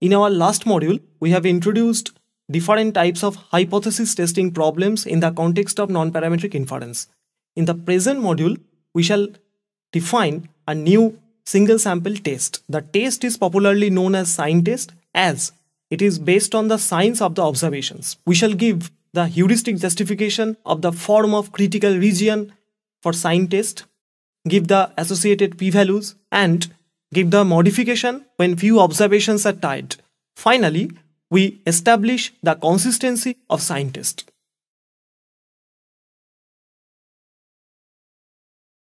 In our last module, we have introduced different types of hypothesis testing problems in the context of non-parametric inference. In the present module, we shall define a new single sample test. The test is popularly known as sign test as it is based on the signs of the observations. We shall give the heuristic justification of the form of critical region for sign test, give the associated p-values and give the modification when few observations are tied. Finally, we establish the consistency of scientists.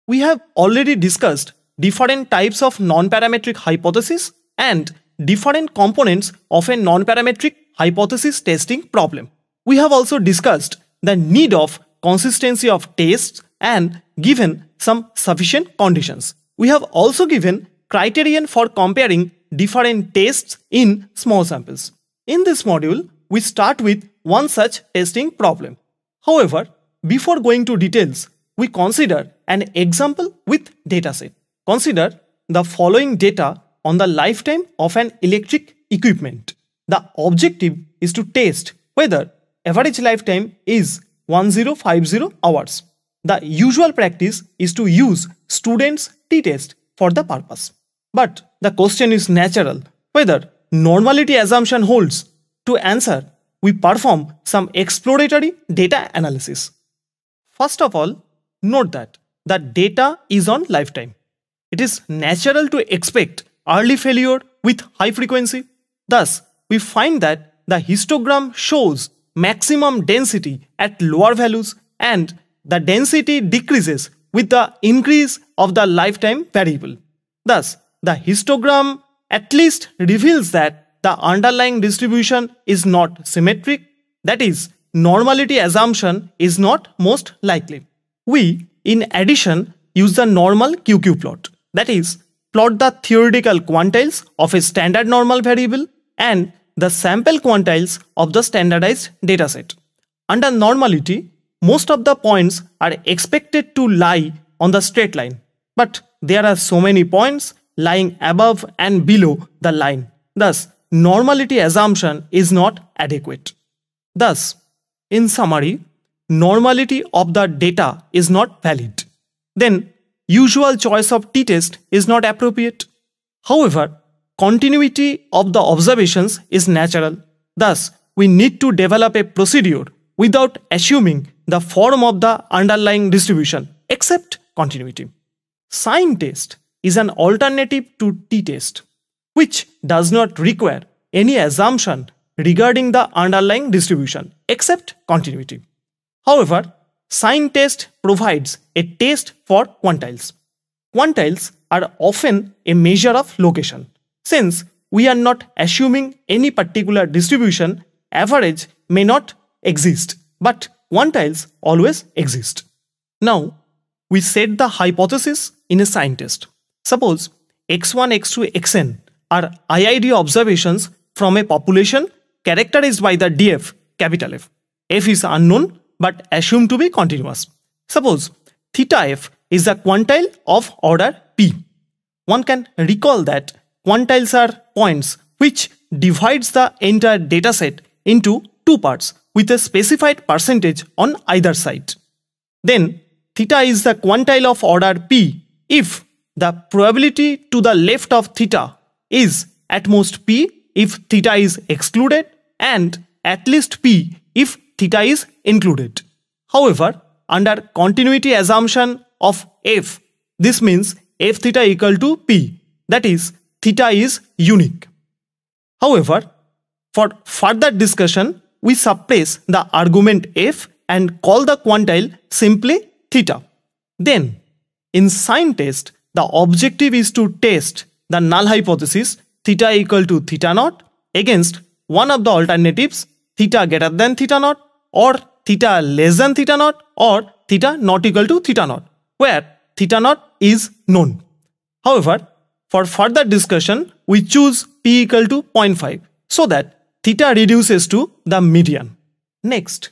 We have already discussed different types of non-parametric hypothesis and different components of a non-parametric hypothesis testing problem. We have also discussed the need of consistency of tests and given some sufficient conditions. We have also given criterion for comparing different tests in small samples. In this module, we start with one such testing problem. However, before going to details, we consider an example with dataset. Consider the following data on the lifetime of an electric equipment. The objective is to test whether average lifetime is 1050 hours. The usual practice is to use students t-test for the purpose. But the question is natural whether normality assumption holds. To answer, we perform some exploratory data analysis. First of all, note that the data is on lifetime. It is natural to expect early failure with high frequency. Thus, we find that the histogram shows maximum density at lower values and the density decreases with the increase of the lifetime variable. Thus, the histogram at least reveals that the underlying distribution is not symmetric, that is, normality assumption is not most likely. We, in addition, use the normal QQ plot, that is, plot the theoretical quantiles of a standard normal variable and the sample quantiles of the standardized dataset. Under normality, most of the points are expected to lie on the straight line, but there are so many points lying above and below the line. Thus, normality assumption is not adequate. Thus, in summary, normality of the data is not valid. Then, usual choice of t-test is not appropriate. However, continuity of the observations is natural. Thus, we need to develop a procedure without assuming the form of the underlying distribution except continuity. Sign test is an alternative to t-test, which does not require any assumption regarding the underlying distribution except continuity. However, sign test provides a test for quantiles. Quantiles are often a measure of location since we are not assuming any particular distribution average may not exist but quantiles always exist. Now, we set the hypothesis in a sign test. Suppose x1, x2, xn are IID observations from a population characterized by the df, capital F. f is unknown but assumed to be continuous. Suppose theta f is a quantile of order p. One can recall that quantiles are points which divides the entire dataset into two parts with a specified percentage on either side. Then theta is the quantile of order p if the probability to the left of theta is at most p if theta is excluded and at least p if theta is included. However, under continuity assumption of f, this means f theta equal to p, that is theta is unique. However, for further discussion, we suppress the argument f and call the quantile simply theta. Then, in sign test, the objective is to test the null hypothesis theta equal to theta naught against one of the alternatives theta greater than theta naught or theta less than theta naught or theta not equal to theta naught where theta naught is known. However, for further discussion, we choose p equal to 0.5 so that theta reduces to the median. Next,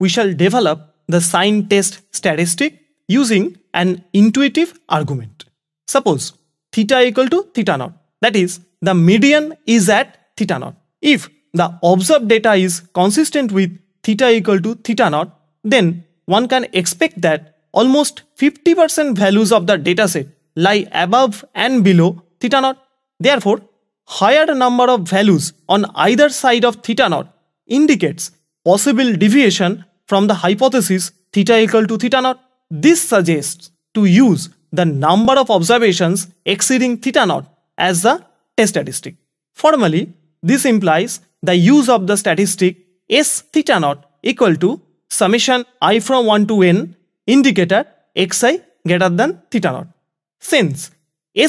we shall develop the sign test statistic using an intuitive argument. Suppose theta equal to theta naught. That is, the median is at theta naught. If the observed data is consistent with theta equal to theta naught, then one can expect that almost 50% values of the dataset lie above and below theta naught. Therefore, higher number of values on either side of theta naught indicates possible deviation from the hypothesis theta equal to theta naught. This suggests to use the number of observations exceeding theta naught as the test statistic. Formally, this implies the use of the statistic S theta naught equal to summation i from 1 to n indicator xi greater than theta naught. Since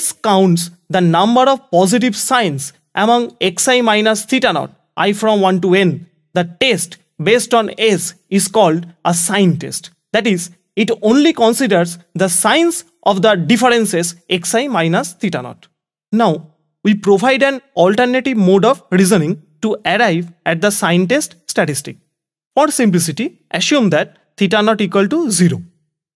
S counts the number of positive signs among xi minus theta naught i from 1 to n, the test based on S is called a sign test. That is, it only considers the signs of the differences xi minus theta naught. Now, we provide an alternative mode of reasoning to arrive at the sign test statistic. For simplicity, assume that theta naught equal to 0.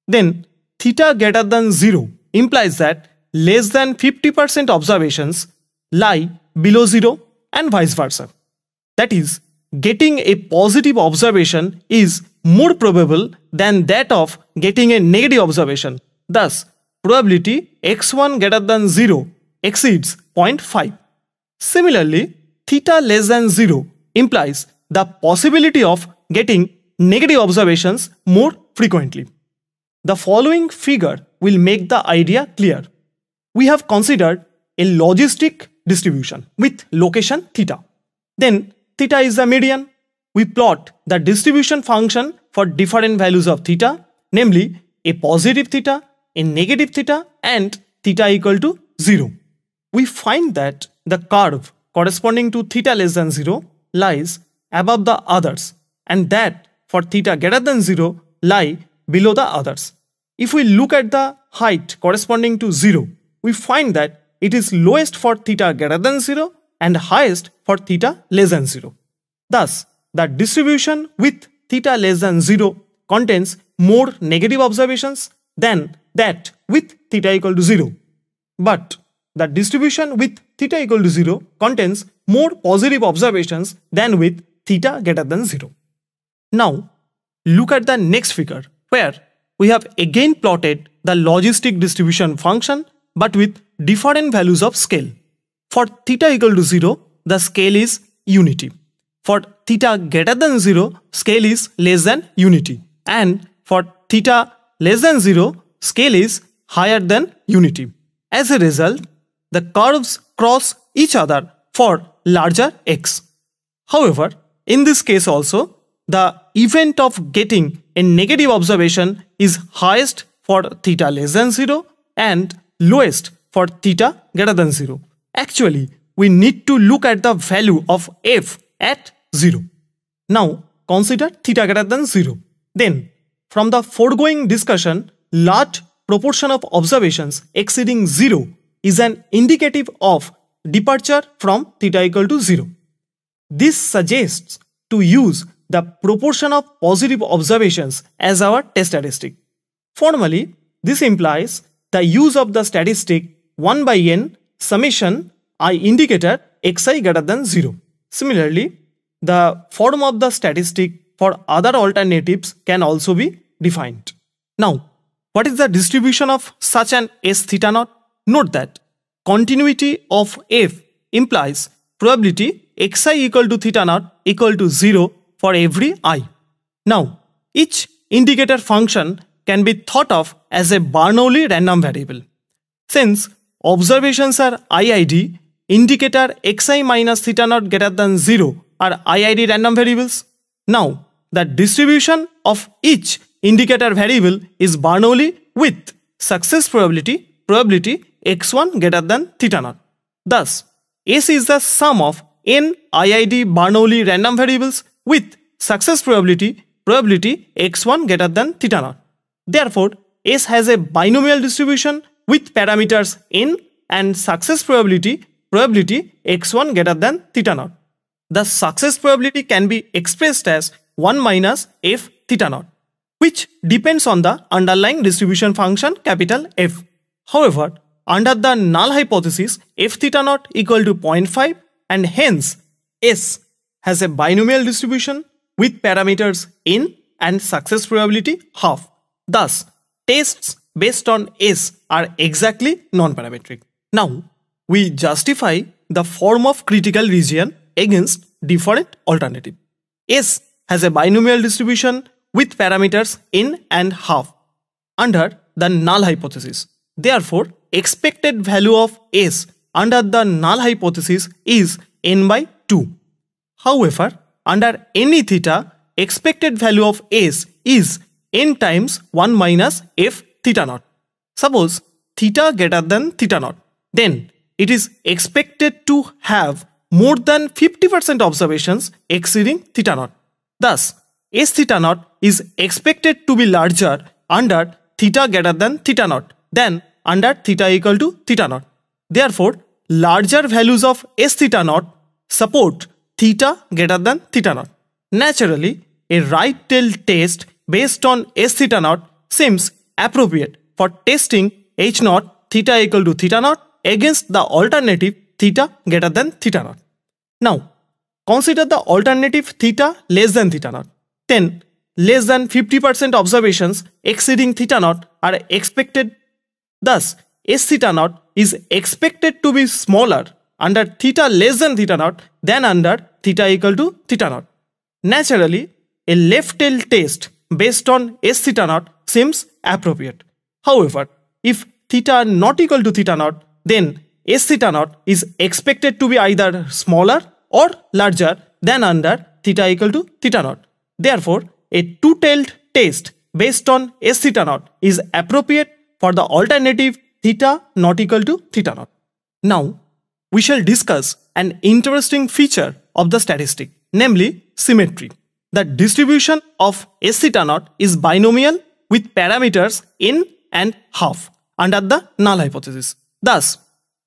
Then, theta greater than 0 implies that less than 50% observations lie below 0 and vice versa. That is, getting a positive observation is more probable than that of getting a negative observation. Thus, probability x1 greater than 0 exceeds 0.5. Similarly, theta less than 0 implies the possibility of getting negative observations more frequently. The following figure will make the idea clear. We have considered a logistic distribution with location theta. Then theta is the median we plot the distribution function for different values of theta, namely a positive theta, a negative theta and theta equal to 0. We find that the curve corresponding to theta less than 0 lies above the others and that for theta greater than 0 lie below the others. If we look at the height corresponding to 0, we find that it is lowest for theta greater than 0 and highest for theta less than 0. Thus, the distribution with theta less than 0 contains more negative observations than that with theta equal to 0. But the distribution with theta equal to 0 contains more positive observations than with theta greater than 0. Now, look at the next figure where we have again plotted the logistic distribution function but with different values of scale. For theta equal to 0, the scale is unity. For theta greater than 0, scale is less than unity. And for theta less than 0, scale is higher than unity. As a result, the curves cross each other for larger x. However, in this case also, the event of getting a negative observation is highest for theta less than 0 and lowest for theta greater than 0. Actually, we need to look at the value of f at 0. Now consider theta greater than 0. Then from the foregoing discussion, large proportion of observations exceeding 0 is an indicative of departure from theta equal to 0. This suggests to use the proportion of positive observations as our test statistic. Formally, this implies the use of the statistic 1 by n summation i indicator xi greater than 0. Similarly, the form of the statistic for other alternatives can also be defined. Now, what is the distribution of such an S theta naught? Note that continuity of F implies probability xi equal to theta naught equal to 0 for every i. Now, each indicator function can be thought of as a Bernoulli random variable. Since observations are IID, indicator xi minus theta naught greater than 0 are IID random variables. Now, the distribution of each indicator variable is Bernoulli with success probability, probability x1 greater than theta naught. Thus, S is the sum of n IID Bernoulli random variables with success probability, probability x1 greater than theta naught. Therefore, S has a binomial distribution with parameters n and success probability, probability x1 greater than theta naught the success probability can be expressed as 1 minus f theta naught, which depends on the underlying distribution function capital F. However, under the null hypothesis, f theta naught equal to 0.5 and hence S has a binomial distribution with parameters n and success probability half. Thus, tests based on S are exactly non-parametric. Now, we justify the form of critical region against different alternative. S has a binomial distribution with parameters n and half under the null hypothesis. Therefore, expected value of S under the null hypothesis is n by 2. However, under any theta, expected value of S is n times 1 minus f theta naught. Suppose theta greater than theta naught, then it is expected to have more than 50% observations exceeding theta naught. Thus, S theta naught is expected to be larger under theta greater than theta naught than under theta equal to theta naught. Therefore, larger values of S theta naught support theta greater than theta naught. Naturally, a right tail test based on S theta naught seems appropriate for testing H naught theta equal to theta naught against the alternative theta greater than theta naught. Now, consider the alternative theta less than theta naught. Then, less than 50% observations exceeding theta naught are expected. Thus, S theta naught is expected to be smaller under theta less than theta naught than under theta equal to theta naught. Naturally, a left tail test based on S theta naught seems appropriate. However, if theta not equal to theta naught, then S theta naught is expected to be either smaller or larger than under theta equal to theta naught. Therefore, a two-tailed test based on S theta naught is appropriate for the alternative theta not equal to theta naught. Now, we shall discuss an interesting feature of the statistic, namely symmetry. The distribution of S theta naught is binomial with parameters n and half under the null hypothesis. Thus,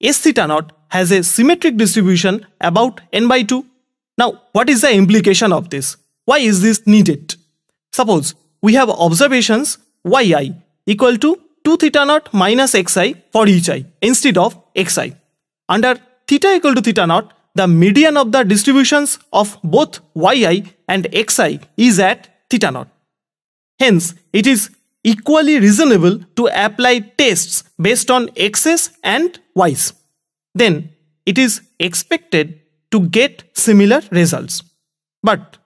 S theta naught has a symmetric distribution about n by 2. Now, what is the implication of this? Why is this needed? Suppose we have observations yi equal to 2 theta naught minus xi for each i instead of xi. Under theta equal to theta naught, the median of the distributions of both yi and xi is at theta naught. Hence, it is equally reasonable to apply tests based on x's and y's. Then it is expected to get similar results. But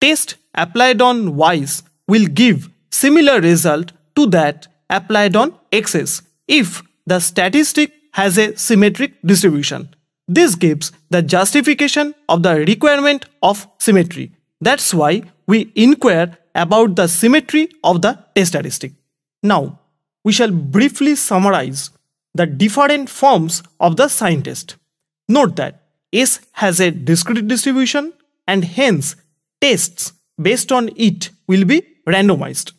test applied on y's will give similar result to that applied on x's if the statistic has a symmetric distribution. This gives the justification of the requirement of symmetry. That's why we inquire about the symmetry of the test statistic. Now, we shall briefly summarize the different forms of the sign test. Note that S has a discrete distribution and hence tests based on it will be randomized.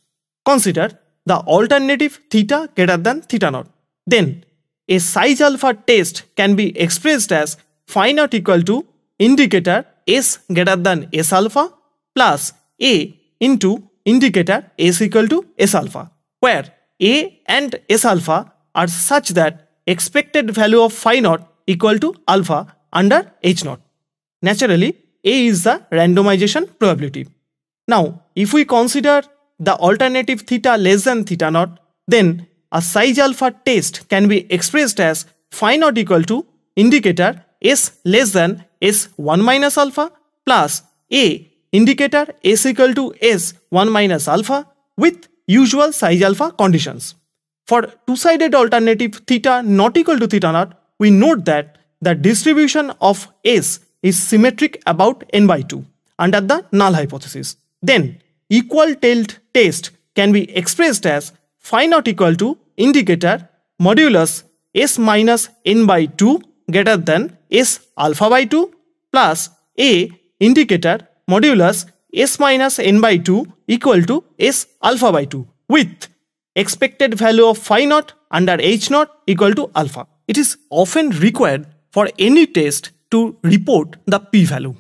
Consider the alternative theta greater than theta naught. Then a size alpha test can be expressed as phi naught equal to indicator S greater than S alpha plus A into indicator s equal to s alpha where a and s alpha are such that expected value of phi naught equal to alpha under h naught. Naturally, a is the randomization probability. Now, if we consider the alternative theta less than theta naught, then a size alpha test can be expressed as phi naught equal to indicator s less than s1 minus alpha plus a indicator s equal to s1 minus alpha with usual size alpha conditions. For two-sided alternative theta not equal to theta naught, we note that the distribution of S is symmetric about n by 2 under the null hypothesis. Then equal tilt test can be expressed as phi not equal to indicator modulus S minus n by 2 greater than S alpha by 2 plus A indicator modulus s minus n by 2 equal to s alpha by 2 with expected value of phi naught under h naught equal to alpha. It is often required for any test to report the p-value.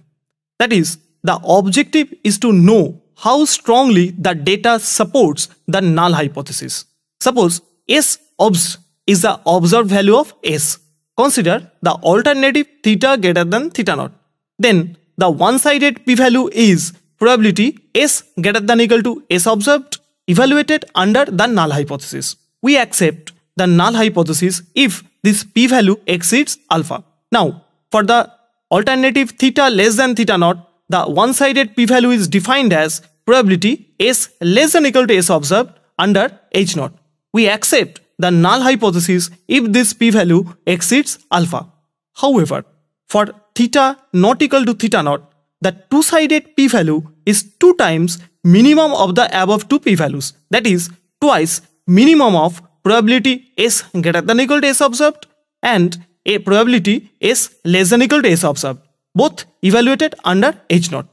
That is, the objective is to know how strongly the data supports the null hypothesis. Suppose S obs is the observed value of S. Consider the alternative theta greater than theta naught. Then the one-sided p-value is probability s greater than equal to s observed evaluated under the null hypothesis. We accept the null hypothesis if this p-value exceeds alpha. Now, for the alternative theta less than theta naught, the one-sided p-value is defined as probability s less than equal to s observed under h naught. We accept the null hypothesis if this p-value exceeds alpha. However, for theta not equal to theta naught, the two-sided p-value is 2 times minimum of the above two p-values, that is twice minimum of probability s greater than equal to s observed and a probability s less than equal to s observed, both evaluated under h naught.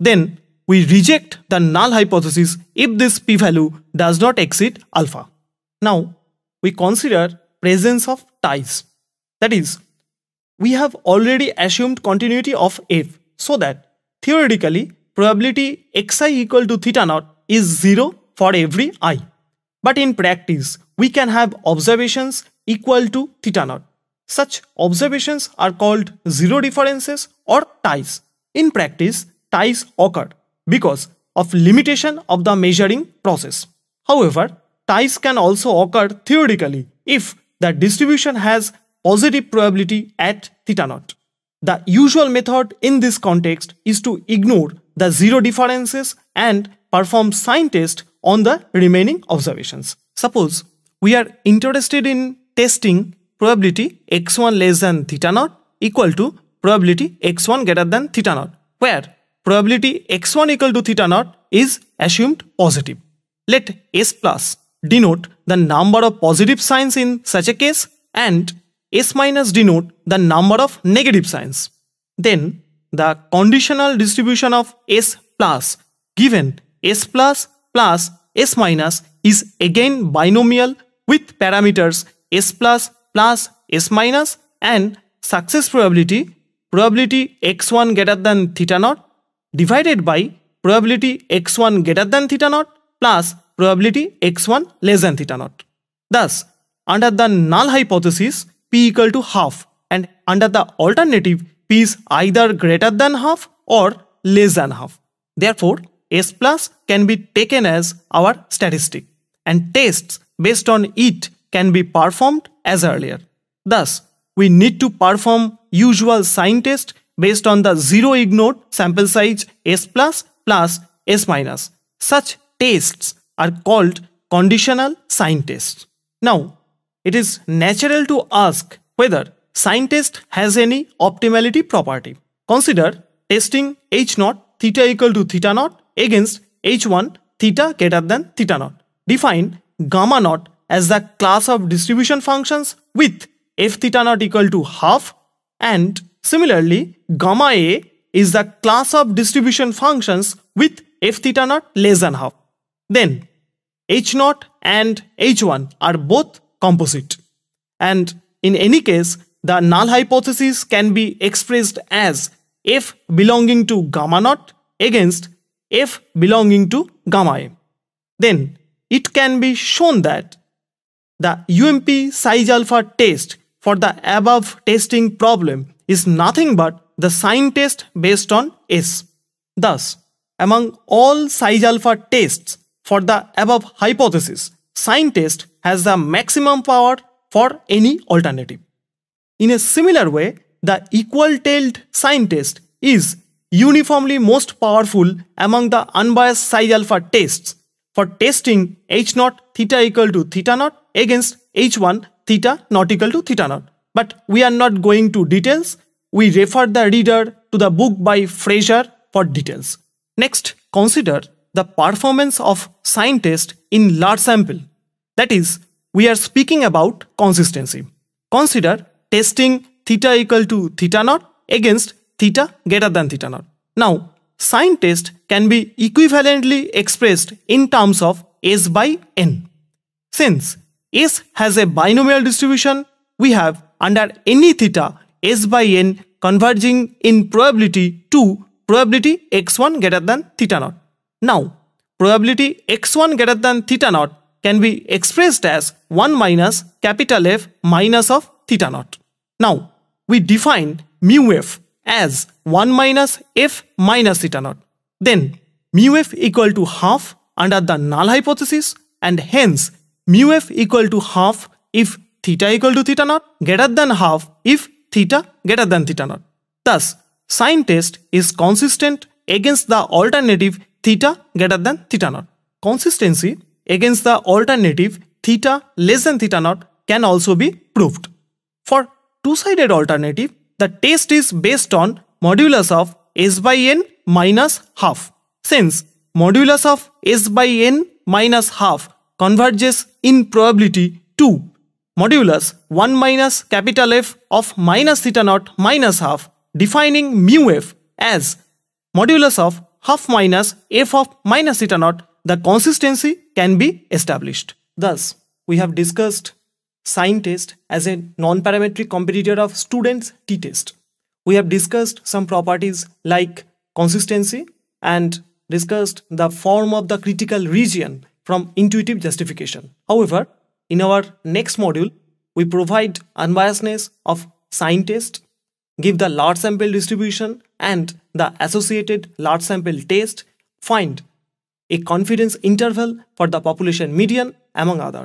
Then we reject the null hypothesis if this p-value does not exceed alpha. Now, we consider presence of ties. That is, we have already assumed continuity of f so that theoretically probability xi equal to theta naught is 0 for every i. But in practice, we can have observations equal to theta naught. Such observations are called zero differences or ties. In practice, ties occur because of limitation of the measuring process. However, ties can also occur theoretically if the distribution has positive probability at theta naught. The usual method in this context is to ignore the zero differences and perform sign test on the remaining observations. Suppose we are interested in testing probability x1 less than theta naught equal to probability x1 greater than theta naught where probability x1 equal to theta naught is assumed positive. Let s plus denote the number of positive signs in such a case and S minus denote the number of negative signs. Then the conditional distribution of S plus given S plus plus S minus is again binomial with parameters S plus plus S minus and success probability probability x1 greater than theta naught divided by probability x1 greater than theta naught plus probability x1 less than theta naught. Thus, under the null hypothesis, p equal to half and under the alternative p is either greater than half or less than half. Therefore, S plus can be taken as our statistic and tests based on it can be performed as earlier. Thus, we need to perform usual sign test based on the zero ignored sample size S plus plus S minus. Such tests are called conditional sign tests. Now, it is natural to ask whether scientist has any optimality property. Consider testing h0 theta equal to theta naught against h1 theta greater than theta naught. Define gamma naught as the class of distribution functions with f theta naught equal to half and similarly gamma a is the class of distribution functions with f theta naught less than half. Then h0 and h1 are both composite. And in any case, the null hypothesis can be expressed as f belonging to gamma naught against f belonging to gamma a. Then it can be shown that the UMP size alpha test for the above testing problem is nothing but the sign test based on S. Thus, among all size alpha tests for the above hypothesis, scientist has the maximum power for any alternative. In a similar way, the equal-tailed scientist is uniformly most powerful among the unbiased psi alpha tests for testing h naught theta equal to theta naught against h1 theta not equal to theta naught. But we are not going to details. We refer the reader to the book by Fraser for details. Next, consider the performance of test in large sample. That is, we are speaking about consistency. Consider testing theta equal to theta naught against theta greater than theta naught. Now, sign test can be equivalently expressed in terms of S by N. Since S has a binomial distribution, we have under any theta S by N converging in probability to probability x1 greater than theta naught. Now, probability x1 greater than theta naught can be expressed as 1 minus capital F minus of theta naught. Now, we define mu f as 1 minus f minus theta naught. Then, mu f equal to half under the null hypothesis and hence mu f equal to half if theta equal to theta naught greater than half if theta greater than theta naught. Thus, sign test is consistent against the alternative theta greater than theta naught. Consistency against the alternative theta less than theta naught can also be proved. For two-sided alternative, the test is based on modulus of s by n minus half. Since modulus of s by n minus half converges in probability to modulus 1 minus capital F of minus theta naught minus half defining mu f as modulus of half minus f of minus theta naught, the consistency can be established. Thus, we have discussed sine test as a non-parametric competitor of students t-test. We have discussed some properties like consistency and discussed the form of the critical region from intuitive justification. However, in our next module, we provide unbiasedness of sign test give the large sample distribution and the associated large sample test, find a confidence interval for the population median among others.